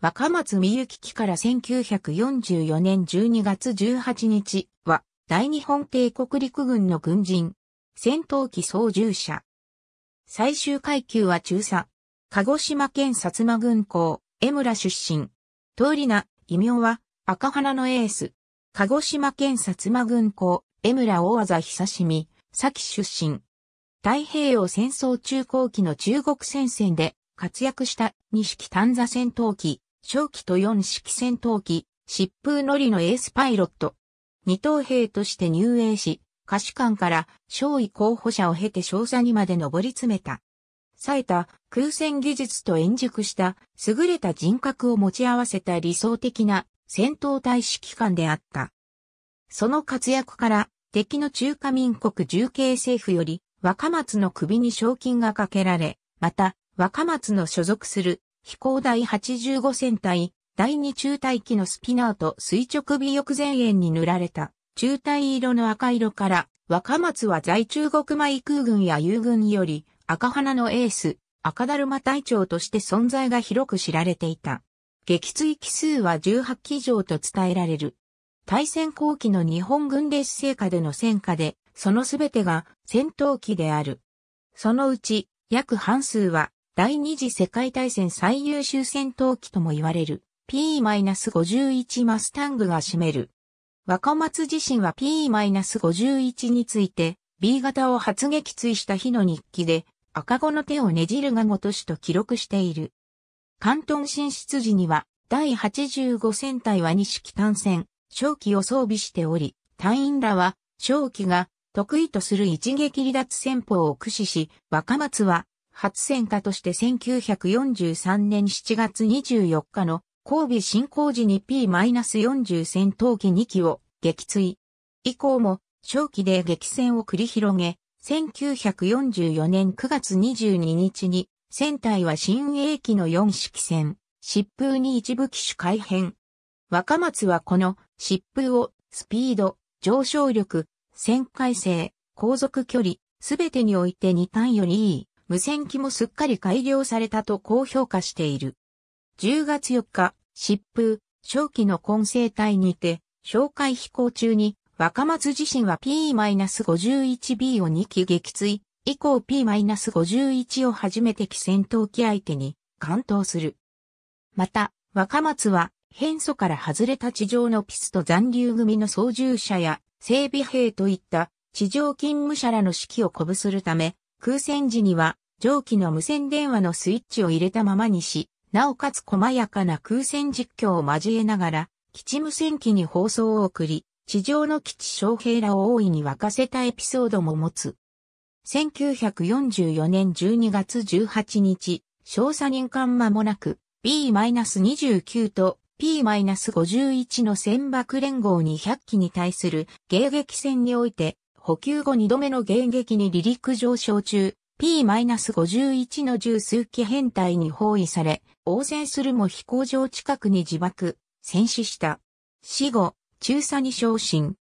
若松美幸期から1944年12月18日は、大日本帝国陸軍の軍人、戦闘機操縦者。最終階級は中佐。鹿児島県薩摩軍港、江村出身。通りな、異名は、赤花のエース。鹿児島県薩摩軍港、江村大技久しみ、先出身。太平洋戦争中後期の中国戦線で活躍した西木丹座戦闘機小機と4式戦闘機、疾風乗りのエースパイロット。二等兵として入営し、歌手間から少尉候補者を経て少佐にまで上り詰めた。冴えた空戦技術と円熟した優れた人格を持ち合わせた理想的な戦闘隊指揮官であった。その活躍から敵の中華民国重慶政府より若松の首に賞金がかけられ、また若松の所属する飛行台85戦隊、第2中隊機のスピナーと垂直尾翼前縁に塗られた中隊色の赤色から若松は在中国米空軍や友軍より赤花のエース、赤だるま隊長として存在が広く知られていた。撃墜機数は18機以上と伝えられる。対戦後期の日本軍列成下での戦果で、そのすべてが戦闘機である。そのうち約半数は第二次世界大戦最優秀戦闘機とも言われる P-51 マスタングが占める。若松自身は P-51 について B 型を発撃墜した日の日記で赤子の手をねじるがごとしと記録している。関東進出時には第85戦隊は西機単戦、正気を装備しており、隊員らは正気が得意とする一撃離脱戦法を駆使し、若松は初戦果として1943年7月24日の神戸振興時に P-40 戦闘機2機を撃墜。以降も正機で激戦を繰り広げ、1944年9月22日に船体は新鋭機の4式戦、疾風に一部機種改変。若松はこの疾風をスピード、上昇力、旋回性、航続距離、すべてにおいて2単よりいい無線機もすっかり改良されたと高評価している。10月4日、疾風、正気の混成体にて、紹介飛行中に、若松自身は P-51B を2機撃墜、以降 P-51 を初めて機戦闘機相手に、関東する。また、若松は、変素から外れた地上のピスト残留組の操縦者や、整備兵といった、地上勤務者らの指揮を鼓舞するため、空戦時には蒸気の無線電話のスイッチを入れたままにし、なおかつ細やかな空戦実況を交えながら、基地無線機に放送を送り、地上の基地将兵らを大いに沸かせたエピソードも持つ。1944年12月18日、少佐任官間もなく、B-29 と P-51 の船爆連合200機に対する迎撃戦において、補給後2度目の迎撃に離陸上昇中、P-51 の十数機編隊に包囲され、応戦するも飛行場近くに自爆、戦死した。死後、中佐に昇進。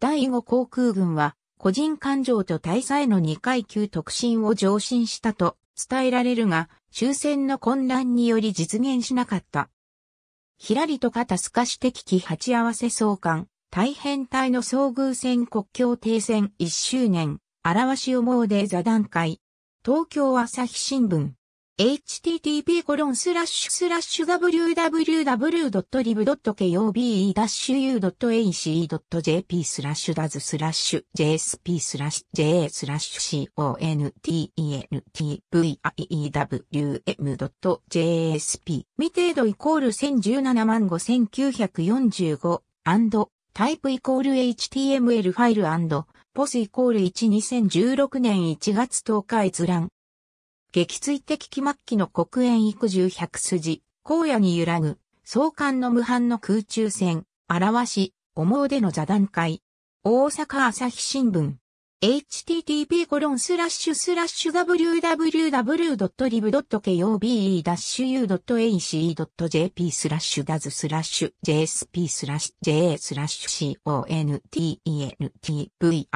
第5航空軍は、個人勘定と大佐への2階級特進を上進したと伝えられるが、終戦の混乱により実現しなかった。ひらりと肩透かし危機鉢合わせ相関、大変体の遭遇戦国境停戦1周年、表し思うで座談会。東京朝日新聞。http w w w l i b k o b e u a c j p スラッシュダズスラッシュ jsp スラッシュ j s スラッシュ c o n e n t v i e w m j s p 未程度イコール1017万5945タイプイコール HTML ファイルポスイコール12016年1月10日閲覧。撃墜的期末期の黒煙育獣百筋、荒野に揺らぐ、創刊の無反の空中戦、表し、思うでの座談会。大阪朝日新聞。http://www.lib.kobe-u.ac.jp スラッ jsp ja ス contentviewm.jsp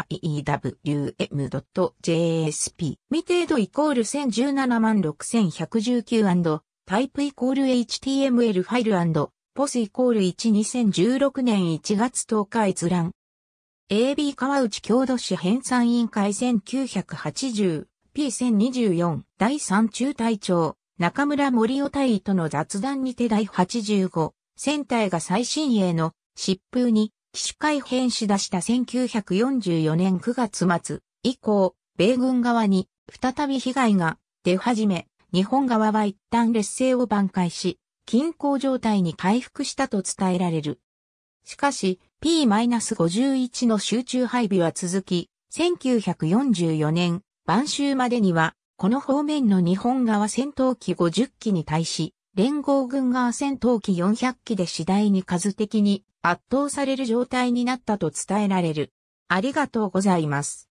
未程度イコール 10176119& タイプイコール html ファイルポスイコール1 2016年1月10日閲覧 AB 川内郷土市編纂委員会 1980P1024 第3中隊長中村森尾隊との雑談にて第85戦隊が最新鋭の疾風に機種改変し出した1944年9月末以降米軍側に再び被害が出始め日本側は一旦劣勢を挽回し均衡状態に回復したと伝えられる。しかし、P-51 の集中配備は続き、1944年、晩秋までには、この方面の日本側戦闘機50機に対し、連合軍側戦闘機400機で次第に数的に圧倒される状態になったと伝えられる。ありがとうございます。